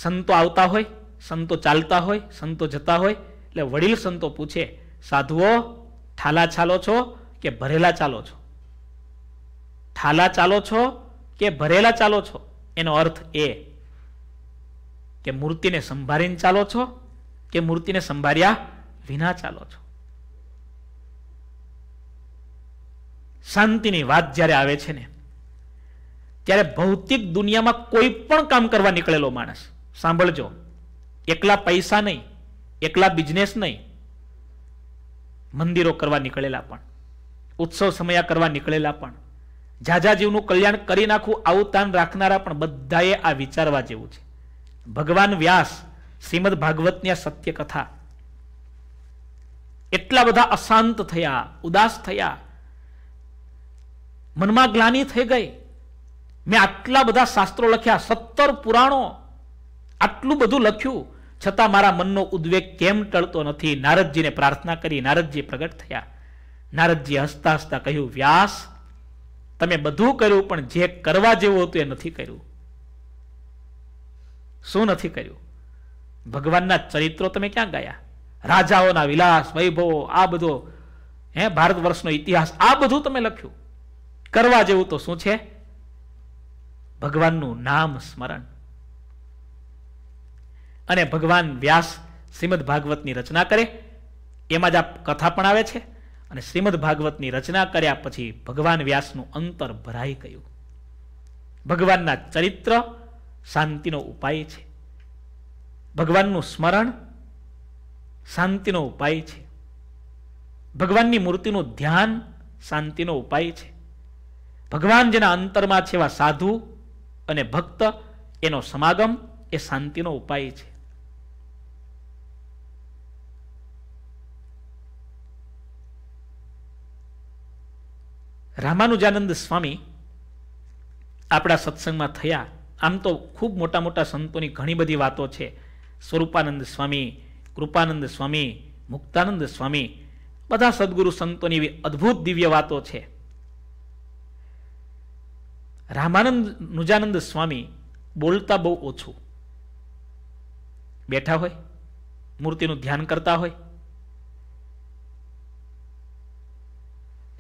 Speaker 1: સંતો આવતા હોય સંતો ચાલતા હોય સંતો જતા હોય એટલે વડીલ સંતો પૂછે સાધુઓ ઠાલા ચાલો છો કે ભરેલા ચાલો છો ઠાલા ચાલો છો કે ભરેલા ચાલો છો એનો અર્થ એ કે મૂર્તિને સંભાળીને ચાલો છો કે મૂર્તિને સંભાળ્યા વિના ચાલો છો શાંતિની વાત જ્યારે આવે છે ને ત્યારે ભૌતિક દુનિયામાં કોઈ પણ કામ કરવા નીકળેલો માણસ સાંભળજો એકલા પૈસા નહીં એકલા બિઝનેસ નહીં મંદિરો કરવા નીકળેલા પણ ઉત્સવ સમયા કરવા નીકળેલા પણ ઝાઝાજીવનું કલ્યાણ કરી નાખવું આવું તાન રાખનારા પણ બધાએ આ વિચારવા જેવું છે ભગવાન વ્યાસ શ્રીમદ ભાગવતની આ સત્યકથા એટલા બધા અશાંત થયા ઉદાસ થયા મનમાં ગ્લાનિ થઈ ગઈ મેં આટલા બધા શાસ્ત્રો લખ્યા સત્તર પુરાણો આટલું બધું લખ્યું છતાં મારા મનનો ઉદ્વેગ કેમ ટળતો નથી નારદજીને પ્રાર્થના કરી નારદજી પ્રગટ થયા નારદજી હસતા હસતા કહ્યું વ્યાસ તમે બધું કર્યું પણ જે કરવા જેવું હતું એ નથી કર્યું શું નથી કર્યું ભગવાનના ચરિત્રો તમે ક્યાં ગયા રાજાઓના વિલાસ વૈભવો આ બધો હે ભારત વર્ષનો ઇતિહાસ આ બધું તમે લખ્યું કરવા જેવું તો શું છે ભગવાનનું નામ સ્મરણ અને ભગવાન વ્યાસ શ્રીમદ ભાગવતની રચના કરે એમાં જ આ કથા પણ આવે છે અને શ્રીમદ ભાગવતની રચના કર્યા પછી ભગવાન વ્યાસનું અંતર ભરાઈ ગયું ભગવાનના ચરિત્ર શાંતિનો ઉપાય છે ભગવાનનું સ્મરણ શાંતિનો ઉપાય છે ભગવાનની મૂર્તિનું ધ્યાન શાંતિનો ઉપાય છે ભગવાન જેના અંતરમાં છે એવા સાધુ અને ભક્ત એનો સમાગમ એ શાંતિનો ઉપાય છે રામાનુજાનંદ સ્વામી આપણા સત્સંગમાં થયા આમ તો ખૂબ મોટા મોટા સંતોની ઘણી બધી વાતો છે સ્વરૂપાનંદ સ્વામી કૃપાનંદ સ્વામી મુક્તાનંદ સ્વામી બધા સદગુરુ સંતોની એવી અદ્ભુત દિવ્ય વાતો છે રામાનંદ નુજાનંદ સ્વામી બોલતા બહુ ઓછું બેઠા હોય મૂર્તિનું ધ્યાન કરતા હોય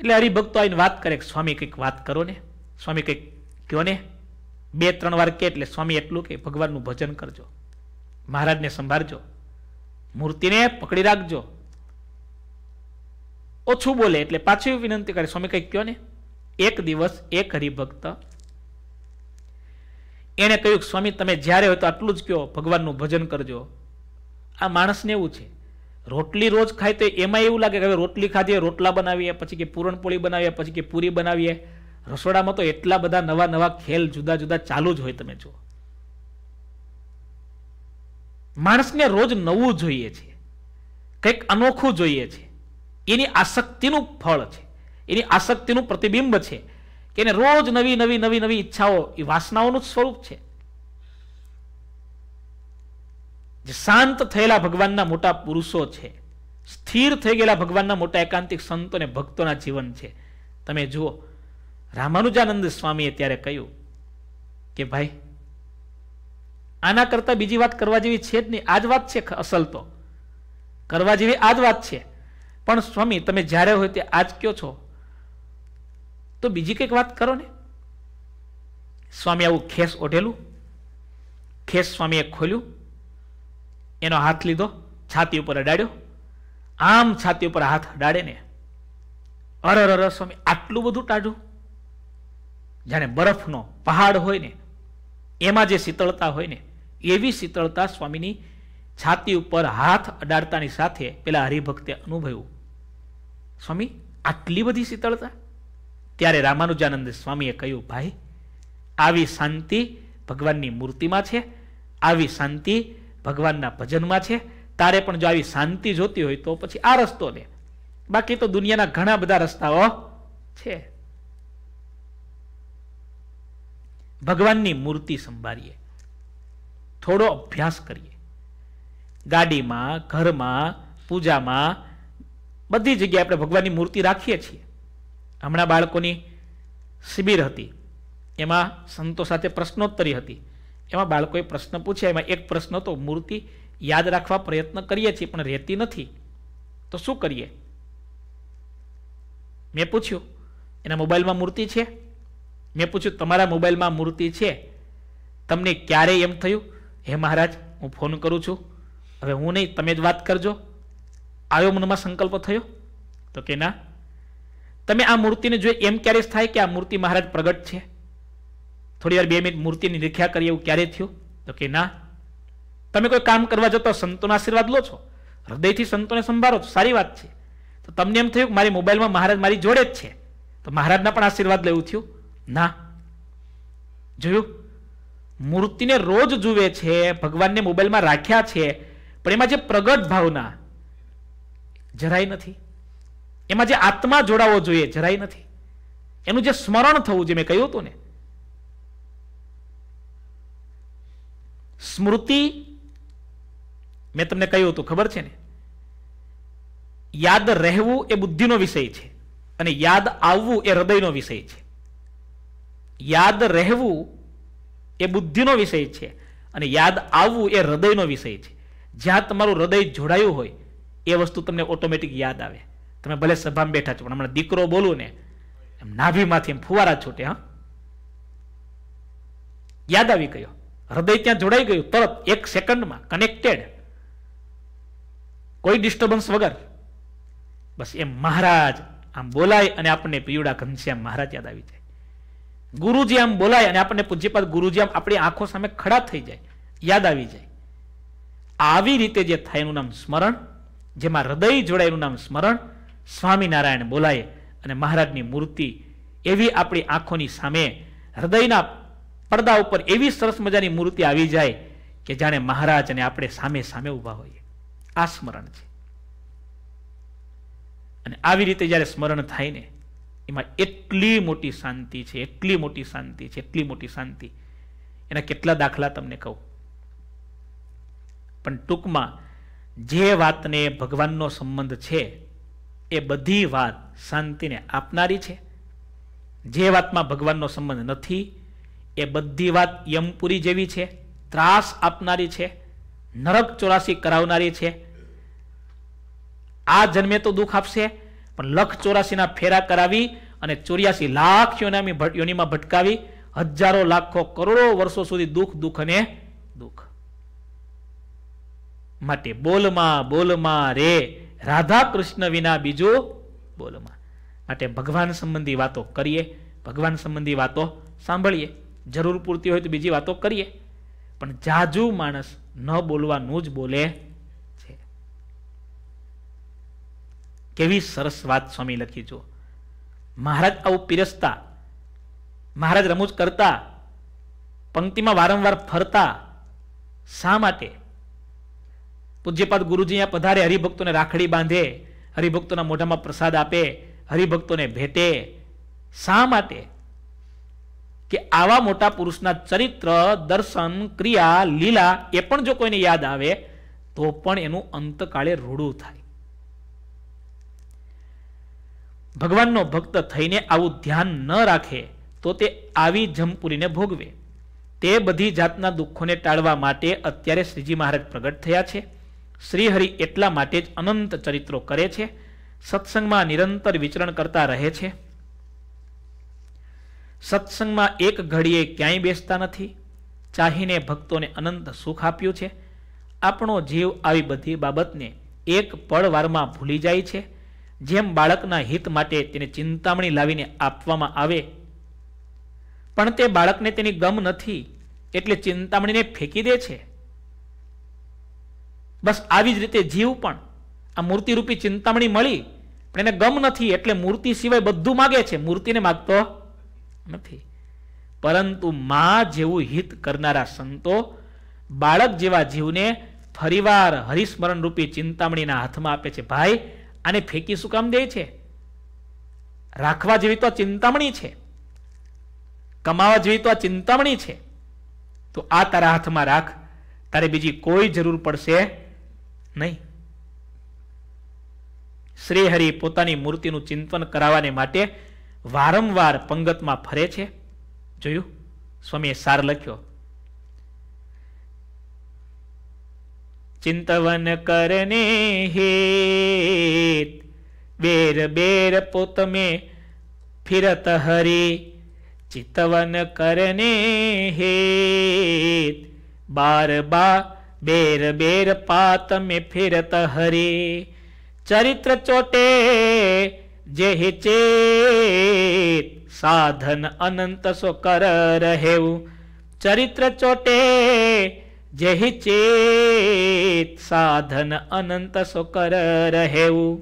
Speaker 1: એટલે હરિભક્તો આવીને વાત કરે સ્વામી કંઈક વાત કરો ને સ્વામી કંઈક કહો ને બે ત્રણ વાર કે એટલે સ્વામી એટલું કે ભગવાનનું ભજન કરજો મહારાજને સંભાળજો મૂર્તિને પકડી રાખજો ઓછું બોલે એટલે પાછી વિનંતી કરે સ્વામી કંઈક કહો ને એક દિવસ એક હરિભક્ત એણે કહ્યું કે સ્વામી તમે જ્યારે હોય તો આટલું જ કહો ભગવાનનું ભજન કરજો આ માણસને એવું છે રોટલી રોજ ખાય તો એમાં એવું લાગે કે હવે રોટલી ખાધીએ રોટલા બનાવીએ પછી કે પૂરણપોળી બનાવીએ પછી કે પૂરી બનાવીએ રસોડામાં તો એટલા બધા નવા નવા ખેલ જુદા જુદા ચાલુ જ હોય તમે જો માણસને રોજ નવું જોઈએ છે કંઈક અનોખું જોઈએ છે એની આસક્તિનું ફળ છે એની આસક્તિનું પ્રતિબિંબ છે કે એને રોજ નવી નવી નવી નવી ઈચ્છાઓ એ વાસનાઓનું સ્વરૂપ છે શાંત થયેલા ભગવાનના મોટા પુરુષો છે સ્થિર થઈ ગયેલા ભગવાનના મોટા એકાંતિક સંતો અને ભક્તોના જીવન છે તમે જુઓ રામાનુજાનંદ સ્વામીએ ત્યારે કહ્યું કે ભાઈ આના કરતા બીજી વાત કરવા જેવી છે જ નહીં આ જ વાત છે અસલ તો કરવા જેવી આ જ વાત છે પણ સ્વામી તમે જ્યારે હોય તે આજ જ કયો છો તો બીજી કંઈક વાત કરો ને સ્વામી આવું ખેસ ઓઢેલું ખેસ સ્વામીએ ખોલ્યું એનો હાથ લીધો છાતી ઉપર અડાડ્યો આમ છાતી ઉપર હાથ અડાડે ને અરે અરે સ્વામી આટલું બધું ટાઢું જાણે બરફનો પહાડ હોય ને એમાં જે શીતળતા હોય ને એવી શીતળતા સ્વામીની છાતી ઉપર હાથ અડાડતાની સાથે પેલા હરિભક્તે અનુભવ્યું સ્વામી આટલી બધી શીતળતા ત્યારે રામાનુજાનંદ સ્વામીએ કહ્યું ભાઈ આવી શાંતિ ભગવાનની મૂર્તિમાં છે આવી શાંતિ ભગવાનના ભજનમાં છે તારે પણ જો આવી શાંતિ જોતી હોય તો પછી આ રસ્તો લે બાકી તો દુનિયાના ઘણા બધા રસ્તાઓ છે ભગવાનની મૂર્તિ સંભાળીએ થોડો અભ્યાસ કરીએ ગાડીમાં ઘરમાં પૂજામાં બધી જગ્યાએ આપણે ભગવાનની મૂર્તિ રાખીએ છીએ હમણાં બાળકોની શિબિર હતી એમાં સંતો સાથે પ્રશ્નોત્તરી હતી એમાં બાળકોએ પ્રશ્ન પૂછ્યા એમાં એક પ્રશ્ન હતો મૂર્તિ યાદ રાખવા પ્રયત્ન કરીએ છીએ પણ રહેતી નથી તો શું કરીએ મેં પૂછ્યું એના મોબાઈલમાં મૂર્તિ છે મેં પૂછ્યું તમારા મોબાઈલમાં મૂર્તિ છે તમને ક્યારે એમ થયું હે મહારાજ હું ફોન કરું છું હવે હું નહીં તમે જ વાત કરજો આવ્યો મનમાં સંકલ્પ થયો તો કે ના તમે આ મૂર્તિને જો એમ ક્યારે થાય કે આ મૂર્તિ મહારાજ પ્રગટ છે થોડી વાર બે મિનિટ મૂર્તિની રીખ્યા કરીએ એવું ક્યારે થયું તો કે ના તમે કોઈ કામ કરવા જતો સંતોના આશીર્વાદ લો છો હૃદયથી સંતોને સંભાળો છો સારી વાત છે તો તમને એમ થયું કે મારી મોબાઈલમાં મહારાજ મારી જોડે જ છે તો મહારાજના પણ આશીર્વાદ લેવું થયું ના જોયું મૂર્તિને રોજ જુએ છે ભગવાનને મોબાઈલમાં રાખ્યા છે પણ એમાં જે પ્રગટ ભાવના જરાય નથી એમાં જે આત્મા જોડાવો જોઈએ જરાય નથી એનું જે સ્મરણ થવું જે મેં કહ્યું હતું ને સ્મૃતિ મેં તમને કહ્યું હતું ખબર છે ને યાદ રહેવું એ બુદ્ધિનો વિષય છે અને યાદ આવવું એ હૃદયનો વિષય છે યાદ રહેવું એ બુદ્ધિનો વિષય છે અને યાદ આવવું એ હૃદયનો વિષય છે જ્યાં તમારું હૃદય જોડાયું હોય એ વસ્તુ તમને ઓટોમેટિક યાદ આવે તમે ભલે સભામાં બેઠા છો પણ હમણાં દીકરો બોલું ને નાભીમાંથી એમ ફુવારા છૂટે હા યાદ આવી ગયો હૃદય ત્યાં જોડાઈ ગયું તરત એક સેકન્ડમાં કનેક્ટેડ કોઈ ડિસ્ટર્બન્સ વગર બસ એમ મહારાજ આમ બોલાય અને આપણને પીવડા ઘનશ્યામ મહારાજ યાદ આવી જાય ગુરુજી આમ બોલાય અને આપણને પૂજ્યપાદ ગુરુજી આમ આપણી આંખો સામે ખડા થઈ જાય યાદ આવી જાય આવી રીતે જે થાય એનું નામ સ્મરણ જેમાં હૃદય જોડાય એનું નામ સ્મરણ સ્વામિનારાયણ બોલાય અને મહારાજની મૂર્તિ એવી આપણી આંખોની સામે હૃદયના પડદા ઉપર એવી સરસ મજાની મૂર્તિ આવી જાય કે જાણે મહારાજ અને આપણે સામે સામે ઊભા હોઈએ આ સ્મરણ છે અને આવી રીતે જ્યારે સ્મરણ થાય ને એમાં એટલી મોટી શાંતિ છે એટલી મોટી શાંતિ છે એટલી મોટી શાંતિ એના કેટલા દાખલા તમને કહું પણ ટૂંકમાં જે વાતને ભગવાનનો સંબંધ છે એ બધી વાત શાંતિને આપનારી છે જે વાતમાં ભગવાનનો સંબંધ નથી એ બધી વાત યમપુરી જેવી છે ત્રાસ આપનારી છે નરક ચોરાસી કરાવનારી છે આ જન્મે તો દુઃખ આપશે પણ લખ ચોરાસીના ફેરા કરાવી અને ચોર્યાસી લાખ યોનામી યોનીમાં ભટકાવી હજારો લાખો કરોડો વર્ષો સુધી દુઃખ દુઃખ અને દુઃખ માટે બોલમાં બોલમાં રે રાધા કૃષ્ણ વિના બીજું બોલમાં માટે ભગવાન સંબંધી વાતો કરીએ ભગવાન સંબંધી વાતો સાંભળીએ જરૂર પૂરતી હોય તો બીજી વાતો કરીએ પણ જાજુ માણસ ન બોલવાનું જ બોલે છે કેવી સરસ વાત સ્વામી લખી જુઓ મહારાજ આવું પીરસતા મહારાજ રમૂજ કરતા પંક્તિમાં વારંવાર ફરતા શા માટે પૂજ્યપાદ ગુરુજી અહીંયા પધારે હરિભક્તોને રાખડી બાંધે હરિભક્તોના મોઢામાં પ્રસાદ આપે હરિભક્તોને ભેટે શા માટે કે આવા મોટા પુરુષના ચરિત્ર દર્શન ક્રિયા લીલા એ પણ જો કોઈને યાદ આવે તો પણ એનું અંતકાળે રૂડું થાય ભગવાનનો ભક્ત થઈને આવું ધ્યાન ન રાખે તો તે આવી જમપુરીને ભોગવે તે બધી જાતના દુઃખોને ટાળવા માટે અત્યારે શ્રીજી મહારાજ પ્રગટ થયા છે શ્રીહરિ એટલા માટે જ અનંત ચરિત્રો કરે છે સત્સંગમાં નિરંતર વિચરણ કરતા રહે છે સત્સંગમાં એક ઘડીએ ક્યાંય બેસતા નથી ચાહીને ભક્તોને અનંત સુખ આપ્યું છે આપણો જીવ આવી બધી બાબતને એક પળવારમાં ભૂલી જાય છે જેમ બાળકના હિત માટે તેને ચિંતામણી લાવીને આપવામાં આવે પણ તે બાળકને તેની ગમ નથી એટલે ચિંતામણીને ફેંકી દે છે બસ આવી જ રીતે જીવ પણ આ મૂર્તિરૂપી ચિંતામણી મળી પણ એને ગમ નથી એટલે મૂર્તિ સિવાય બધું માગે છે મૂર્તિને માગતો નથી પરંતુ માં જેવું હિત કરનારા સંતો બાળક જેવા જીવને ફરીવાર હરિસ્મરણ રૂપી ચિંતામણીના હાથમાં આપે છે ભાઈ આને ફેંકી શું કામ દે છે રાખવા જેવી તો ચિંતામણી છે કમાવા જેવી તો આ ચિંતામણી છે તો આ તારા હાથમાં રાખ તારે બીજી કોઈ જરૂર પડશે નહીં શ્રીહરિ પોતાની મૂર્તિનું ચિંતન કરાવવાને માટે વારંવાર પંગતમાં ફરે છે જોયું સ્વામીએ સાર લખ્યો ચિંતવન કરને હેત બેર બેર પોત મેં ફિરત હરી ચિતવન કરને હેત બાર બા બેર બેર પાત મેં ફિરત હરે ચરિત્ર ચોટે જે હે ચેત સાધન અનંત સો કર રહેવું ચરિત્ર ચોટે જે હિ સાધન અનંત સો કર રહેવું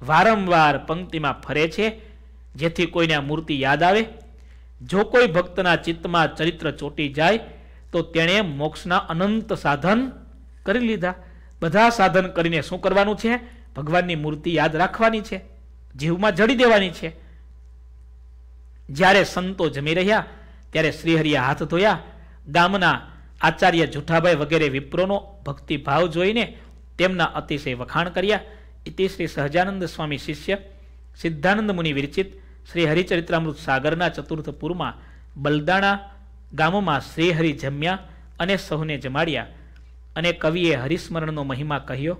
Speaker 1: વારંવાર પંક્તિમાં ફરે છે જેથી કોઈને મૂર્તિ યાદ આવે જો કોઈ ભક્તના ચિત્તમાં ચરિત્ર ચોટી જાય તો તેણે મોક્ષના અનંત સાધન કરી લીધા બધા સાધન કરીને શું કરવાનું છે ભગવાનની મૂર્તિ યાદ રાખવાની છે જીવમાં જડી દેવાની છે જ્યારે સંતો જમી રહ્યા ત્યારે શ્રીહરિએ હાથ ધોયા ગામના આચાર્ય જુઠાભાઈ વગેરે વિપ્રોનો ભક્તિભાવ જોઈને તેમના અતિશય વખાણ કર્યા ઇતિ શ્રી સહજાનંદ સ્વામી શિષ્ય સિદ્ધાનંદ મુનિ વિરચિત શ્રી હરિચરિત્રામૃત સાગરના ચતુર્થ પૂરમાં બલદાણા ગામમાં શ્રીહરિ જમ્યા અને સૌને જમાડ્યા અને કવિએ હરિસ્મરણનો મહિમા કહ્યો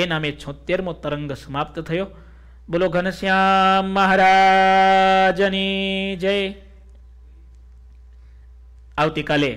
Speaker 1: એ નામે છોતેરમો તરંગ સમાપ્ત થયો બોલો ઘનશ્યામ મહારાજની જય આવતીકાલે